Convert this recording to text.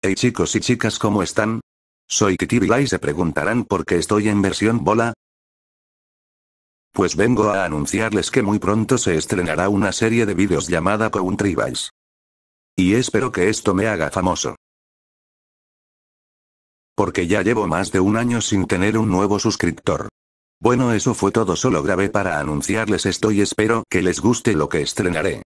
Hey chicos y chicas, ¿cómo están? Soy Kitibila y se preguntarán por qué estoy en versión bola. Pues vengo a anunciarles que muy pronto se estrenará una serie de vídeos llamada Country Y espero que esto me haga famoso. Porque ya llevo más de un año sin tener un nuevo suscriptor. Bueno eso fue todo solo grabé para anunciarles esto y espero que les guste lo que estrenaré.